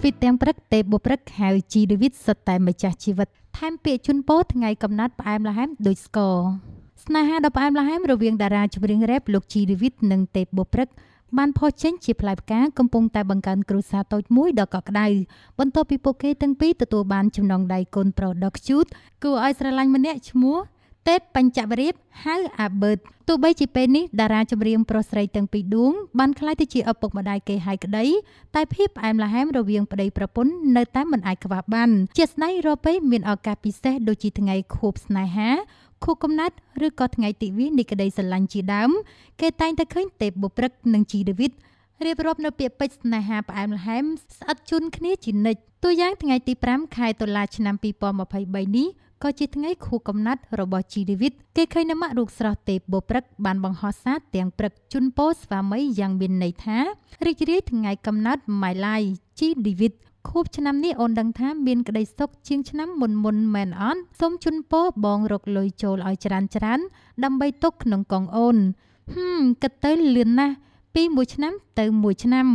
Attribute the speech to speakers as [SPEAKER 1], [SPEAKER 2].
[SPEAKER 1] ស្វីតទាំងព្រឹកទេបុព្រឹកហៅជីដេវីតសិតតែម្ចាស់ជីវិតថែមពាក្យជូនពរថ្ងៃកំណត់ផ្អែមល្ហែមដូចស្ករស្នេហាដ៏ផ្អែមល្ហែមរវាងតារាចម្រៀងរ៉េបលោកជីដេវីតនិងទេបុព្រឹកបានផុសចេញជាផ្លែផ្កាកំពុងតែបង្កើនគ្រួសារតូចមួយដ៏កក់ក្ដៅបន្ទាប់ពីពួកគេទាំងពីរទទួលបានចំណងដៃកូនប្រុសដ៏ខ្ជូតគួរឲ្យស្រឡាញ់ម្នាក់ឈ្មោះទេពបញ្ចវរៀបហៅអាបឺតទោះបីជាពេលនេះតារាចម្រៀងប្រុសស្រីទាំងពីរដួងបានក្លាយទៅជាឪពុកម្ដាយគេហើយក្ដីតែភាពផ្អែមល្ហែមរវាងប្ដីប្រពន្ធនៅតែមិនអាចខ្វះបាន ជាស្នៃរាល់ពេលមានឱកាសពិសេសដូចជាថ្ងៃខួបស្នេហាខួបកំណត់ឬក៏ថ្ងៃទិវានៃក្ដីស្រឡាញ់ជាដើមគេតែងតែឃើញទេពបុព្រឹក និងជីរវិទ្យរៀបរាប់នៅពាក្យពេចន៍ស្នេហាផ្អែមល្ហែមស្អិតជូនគ្នាជានិច្ចតួយ៉ាងថ្ងៃទី5ខែតុលាឆ្នាំ2023នេះក៏ជាថ្ងៃខួបកំណត់របស់ជីដេវីតគេឃើញនម៉ាក់រូបស្រស់ទេពបុព្រឹកបានបង្ហោះសារទាំងព្រឹកជូនពរស្វាមីយ៉ាងមានន័យថារីករាយថ្ងៃកំណត់ម៉ៃឡាយជីដេវីតខួបឆ្នាំនេះអូនដឹងថាមានក្តីសុខជាងឆ្នាំមុនមុនមែនអត់សូមជូនពរបងរកលុយចូលឲ្យច្រើនច្រើនដើម្បីទុកក្នុងកងអូនហឹមគិតទៅលឿនណាស់ពីមួយឆ្នាំទៅមួយឆ្នាំ